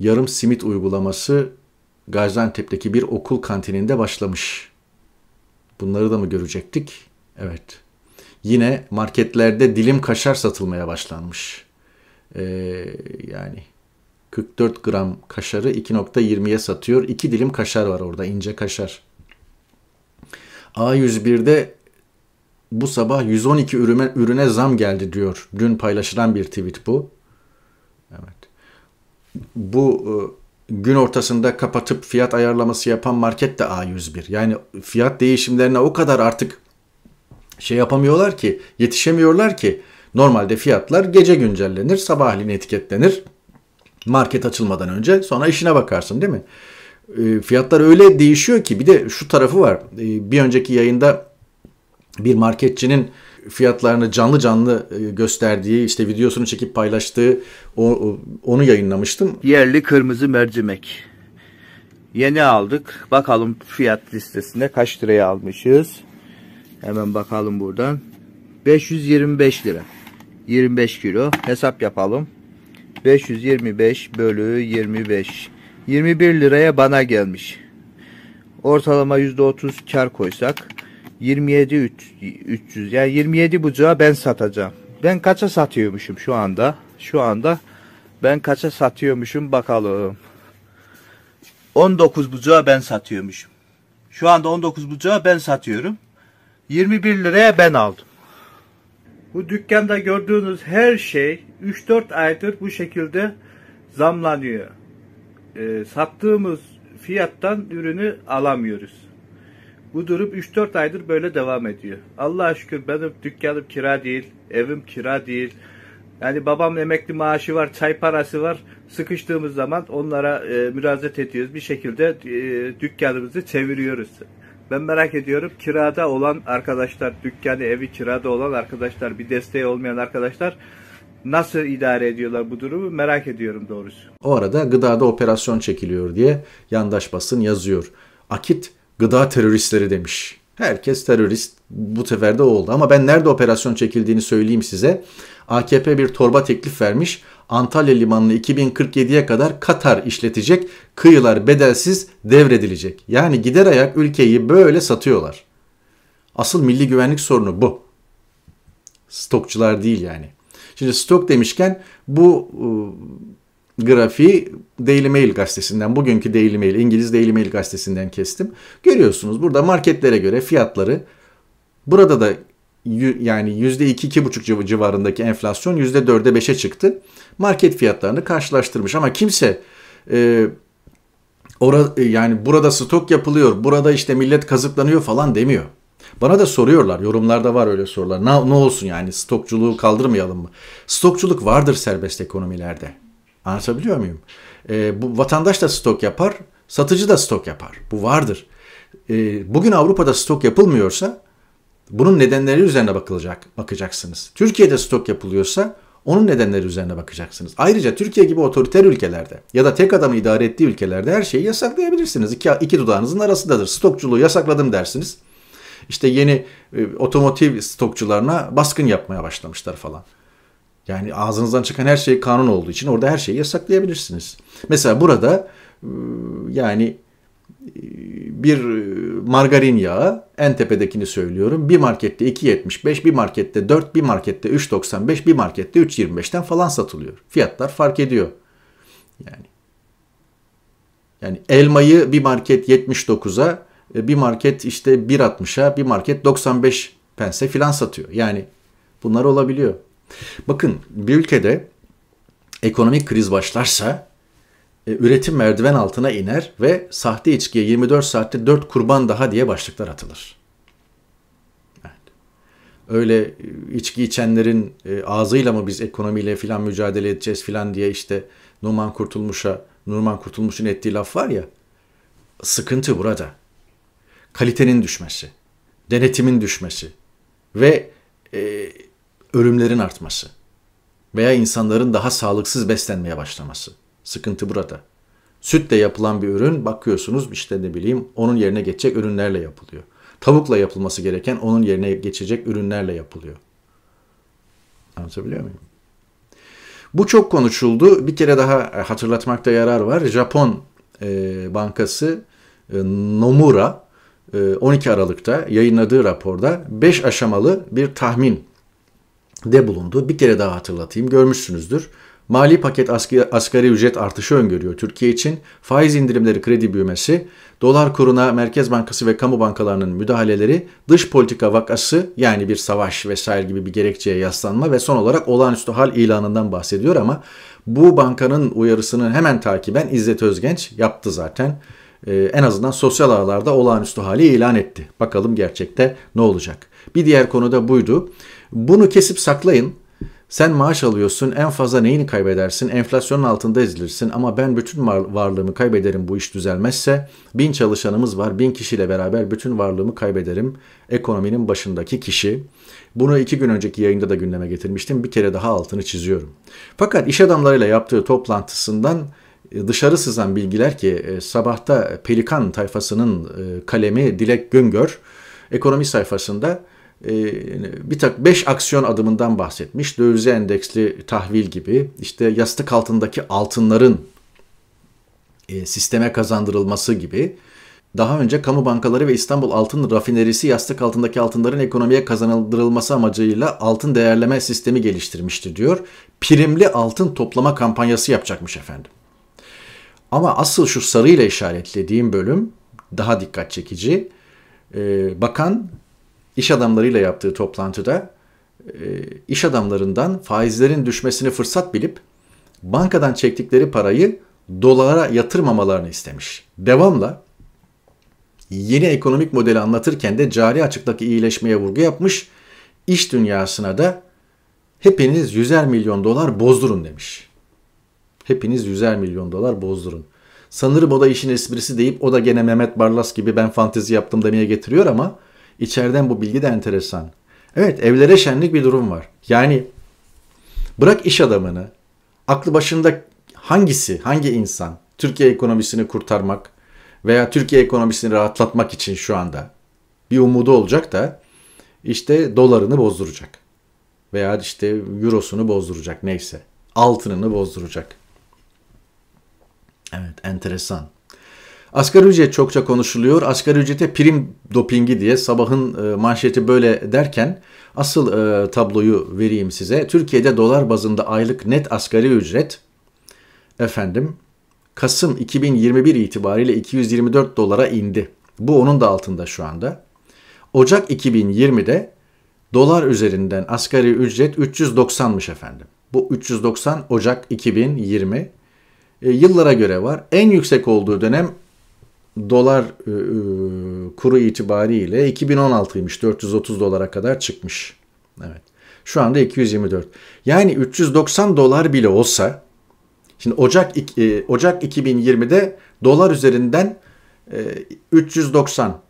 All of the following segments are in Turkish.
yarım simit uygulaması Gaziantep'teki bir okul kantininde başlamış. Bunları da mı görecektik? Evet. Yine marketlerde dilim kaşar satılmaya başlanmış. Ee, yani 44 gram kaşarı 2.20'ye satıyor. 2 dilim kaşar var orada ince kaşar. A101'de bu sabah 112 ürüne, ürüne zam geldi diyor. Dün paylaşılan bir tweet bu. Evet bu e, gün ortasında kapatıp fiyat ayarlaması yapan market de A101. Yani fiyat değişimlerine o kadar artık şey yapamıyorlar ki, yetişemiyorlar ki. Normalde fiyatlar gece güncellenir, sabahleyin etiketlenir. Market açılmadan önce sonra işine bakarsın değil mi? E, fiyatlar öyle değişiyor ki bir de şu tarafı var. E, bir önceki yayında bir marketçinin fiyatlarını canlı canlı e, gösterdiği, işte videosunu çekip paylaştığı o, onu yayınlamıştım. Yerli kırmızı mercimek. Yeni aldık. Bakalım fiyat listesinde kaç liraya almışız. Hemen bakalım buradan. 525 lira. 25 kilo. Hesap yapalım. 525 bölü 25. 21 liraya bana gelmiş. Ortalama %30 kar koysak 27 300 yani 27 bucağı ben satacağım. Ben kaça satıyormuşum şu anda? Şu anda ben kaça satıyormuşum bakalım. 19 bucağı ben satıyormuşum. Şu anda 19 bucağı ben satıyorum. 21 liraya ben aldım. Bu dükkanda gördüğünüz her şey 3-4 aydır bu şekilde zamlanıyor. E, sattığımız fiyattan ürünü alamıyoruz. Bu durum 3-4 aydır böyle devam ediyor. Allah'a şükür benim dükkanım kira değil, evim kira değil. Yani babam emekli maaşı var, çay parası var. Sıkıştığımız zaman onlara e, müracaat ediyoruz. Bir şekilde e, dükkanımızı çeviriyoruz. Ben merak ediyorum kirada olan arkadaşlar, dükkanı, evi kirada olan arkadaşlar, bir desteği olmayan arkadaşlar nasıl idare ediyorlar bu durumu merak ediyorum doğrusu. O arada gıdada operasyon çekiliyor diye yandaş basın yazıyor. Akit gıda teröristleri demiş. Herkes terörist bu sefer de oldu. Ama ben nerede operasyon çekildiğini söyleyeyim size. AKP bir torba teklif vermiş. Antalya Limanı'nı 2047'ye kadar Katar işletecek. Kıyılar bedelsiz devredilecek. Yani gider ayak ülkeyi böyle satıyorlar. Asıl milli güvenlik sorunu bu. Stokçular değil yani. Şimdi stok demişken bu ıı, grafiği Daily Mail gazetesinden, bugünkü Daily Mail, İngiliz Daily Mail gazetesinden kestim. Görüyorsunuz burada marketlere göre fiyatları burada da yani %2-2,5 civarındaki enflasyon %4'e 5'e çıktı. Market fiyatlarını karşılaştırmış ama kimse e, orada e, yani burada stok yapılıyor, burada işte millet kazıklanıyor falan demiyor. Bana da soruyorlar. Yorumlarda var öyle sorular. Ne, ne olsun yani stokçuluğu kaldırmayalım mı? Stokçuluk vardır serbest ekonomilerde. Anlatabiliyor muyum? E, bu vatandaş da stok yapar, satıcı da stok yapar. Bu vardır. E, bugün Avrupa'da stok yapılmıyorsa bunun nedenleri üzerine bakılacak, bakacaksınız. Türkiye'de stok yapılıyorsa onun nedenleri üzerine bakacaksınız. Ayrıca Türkiye gibi otoriter ülkelerde ya da tek adamı idare ettiği ülkelerde her şeyi yasaklayabilirsiniz. İki, iki dudağınızın arasındadır. Stokçuluğu yasakladım dersiniz. İşte yeni e, otomotiv stokçularına baskın yapmaya başlamışlar falan. Yani ağzınızdan çıkan her şey kanun olduğu için orada her şeyi yasaklayabilirsiniz. Mesela burada e, yani e, bir e, margarin yağı en tepedekini söylüyorum. Bir markette 2.75, bir markette 4, bir markette 3.95, bir markette 3.25'ten falan satılıyor. Fiyatlar fark ediyor. Yani yani elmayı bir market 79'a, bir market işte 1.60'a, bir market 95 pense falan satıyor. Yani bunlar olabiliyor. Bakın bir ülkede ekonomik kriz başlarsa e, üretim merdiven altına iner ve sahte içkiye 24 saatte 4 kurban daha diye başlıklar atılır. Öyle e, içki içenlerin e, ağzıyla mı biz ekonomiyle filan mücadele edeceğiz filan diye işte Numan Kurtulmuş'a, Nurman Kurtulmuş'un ettiği laf var ya, sıkıntı burada. Kalitenin düşmesi, denetimin düşmesi ve e, ölümlerin artması veya insanların daha sağlıksız beslenmeye başlaması. Sıkıntı burada. Sütle yapılan bir ürün bakıyorsunuz işte ne bileyim onun yerine geçecek ürünlerle yapılıyor. Tavukla yapılması gereken onun yerine geçecek ürünlerle yapılıyor. Anlatabiliyor muyum? Bu çok konuşuldu. Bir kere daha e, hatırlatmakta yarar var. Japon e, bankası e, Nomura e, 12 Aralık'ta yayınladığı raporda 5 aşamalı bir tahmin de bulundu. Bir kere daha hatırlatayım görmüşsünüzdür. Mali paket asgari, ücret artışı öngörüyor Türkiye için. Faiz indirimleri kredi büyümesi, dolar kuruna Merkez Bankası ve kamu bankalarının müdahaleleri, dış politika vakası yani bir savaş vesaire gibi bir gerekçeye yaslanma ve son olarak olağanüstü hal ilanından bahsediyor ama bu bankanın uyarısını hemen takiben İzzet Özgenç yaptı zaten. Ee, en azından sosyal ağlarda olağanüstü hali ilan etti. Bakalım gerçekte ne olacak. Bir diğer konu da buydu. Bunu kesip saklayın. Sen maaş alıyorsun en fazla neyini kaybedersin? Enflasyonun altında ezilirsin ama ben bütün varlığımı kaybederim bu iş düzelmezse. Bin çalışanımız var bin kişiyle beraber bütün varlığımı kaybederim. Ekonominin başındaki kişi. Bunu iki gün önceki yayında da gündeme getirmiştim. Bir kere daha altını çiziyorum. Fakat iş adamlarıyla yaptığı toplantısından e, dışarı sızan bilgiler ki e, sabahta Pelikan tayfasının e, kalemi Dilek Güngör ekonomi sayfasında ee, bir tak 5 aksiyon adımından bahsetmiş. Dövize endeksli tahvil gibi işte yastık altındaki altınların e, sisteme kazandırılması gibi daha önce kamu bankaları ve İstanbul Altın Rafinerisi yastık altındaki altınların ekonomiye kazandırılması amacıyla altın değerleme sistemi geliştirmiştir diyor. Primli altın toplama kampanyası yapacakmış efendim. Ama asıl şu sarıyla işaretlediğim bölüm daha dikkat çekici. Ee, bakan iş adamlarıyla yaptığı toplantıda e, iş adamlarından faizlerin düşmesini fırsat bilip bankadan çektikleri parayı dolara yatırmamalarını istemiş. Devamla yeni ekonomik modeli anlatırken de cari açıktaki iyileşmeye vurgu yapmış. İş dünyasına da hepiniz yüzer milyon dolar bozdurun demiş. Hepiniz yüzer milyon dolar bozdurun. Sanırım o da işin esprisi deyip o da gene Mehmet Barlas gibi ben fantezi yaptım demeye getiriyor ama İçeriden bu bilgi de enteresan. Evet evlere şenlik bir durum var. Yani bırak iş adamını, aklı başında hangisi, hangi insan Türkiye ekonomisini kurtarmak veya Türkiye ekonomisini rahatlatmak için şu anda bir umudu olacak da işte dolarını bozduracak. Veya işte eurosunu bozduracak neyse. Altınını bozduracak. Evet enteresan. Asgari ücret çokça konuşuluyor. Asgari ücrete prim dopingi diye sabahın e, manşeti böyle derken asıl e, tabloyu vereyim size. Türkiye'de dolar bazında aylık net asgari ücret efendim Kasım 2021 itibariyle 224 dolara indi. Bu onun da altında şu anda. Ocak 2020'de dolar üzerinden asgari ücret 390'mış efendim. Bu 390 Ocak 2020 e, yıllara göre var. En yüksek olduğu dönem dolar e, e, kuru itibariyle 2016'ymış 430 dolara kadar çıkmış. Evet. Şu anda 224. Yani 390 dolar bile olsa şimdi Ocak e, Ocak 2020'de dolar üzerinden e, 390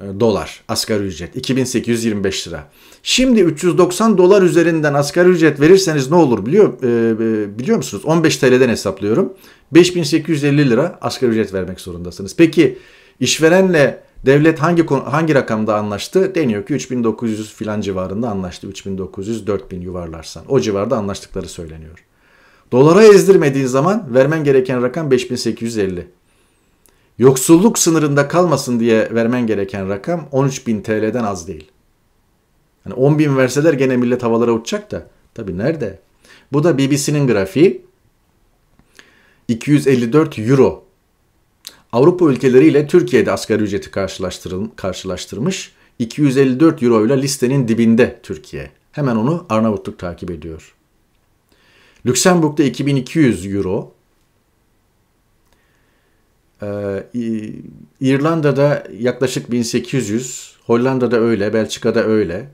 e, dolar asgari ücret 2825 lira. Şimdi 390 dolar üzerinden asgari ücret verirseniz ne olur biliyor e, e biliyor musunuz? 15 TL'den hesaplıyorum. 5850 lira asgari ücret vermek zorundasınız. Peki işverenle devlet hangi hangi rakamda anlaştı? Deniyor ki 3900 filan civarında anlaştı. 3900 4000 yuvarlarsan o civarda anlaştıkları söyleniyor. Dolara ezdirmediğin zaman vermen gereken rakam 5850 yoksulluk sınırında kalmasın diye vermen gereken rakam 13.000 TL'den az değil. Yani 10.000 verseler gene millet havalara uçacak da. Tabi nerede? Bu da BBC'nin grafiği. 254 euro. Avrupa ülkeleriyle Türkiye'de asgari ücreti karşılaştırmış. 254 euro ile listenin dibinde Türkiye. Hemen onu Arnavutluk takip ediyor. Lüksemburg'da 2200 euro, ee, İrlanda'da yaklaşık 1800, Hollanda'da öyle, Belçika'da öyle.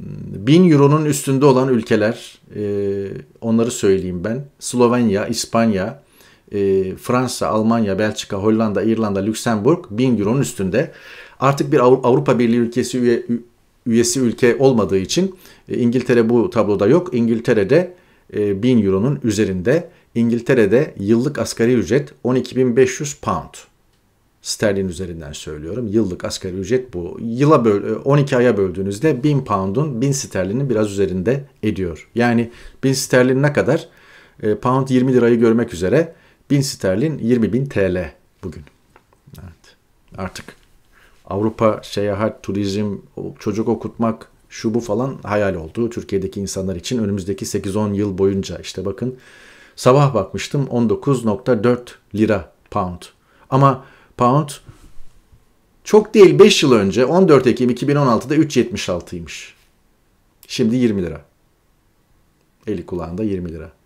1000 hmm, euronun üstünde olan ülkeler, e, onları söyleyeyim ben. Slovenya, İspanya, e, Fransa, Almanya, Belçika, Hollanda, İrlanda, Lüksemburg 1000 euronun üstünde. Artık bir Avrupa Birliği ülkesi üye, üyesi ülke olmadığı için e, İngiltere bu tabloda yok. İngiltere'de 1000 euronun üzerinde. İngiltere'de yıllık asgari ücret 12.500 pound. Sterlin üzerinden söylüyorum. Yıllık asgari ücret bu. Yıla böl 12 aya böldüğünüzde 1000 pound'un 1000 sterlinin biraz üzerinde ediyor. Yani 1000 sterlin ne kadar? E, pound 20 lirayı görmek üzere 1000 sterlin 20.000 TL bugün. Evet. Artık Avrupa seyahat, turizm, çocuk okutmak, şu bu falan hayal oldu. Türkiye'deki insanlar için önümüzdeki 8-10 yıl boyunca işte bakın Sabah bakmıştım 19.4 lira pound. Ama pound çok değil 5 yıl önce 14 Ekim 2016'da 3.76'ymış. Şimdi 20 lira. Eli kulağında 20 lira.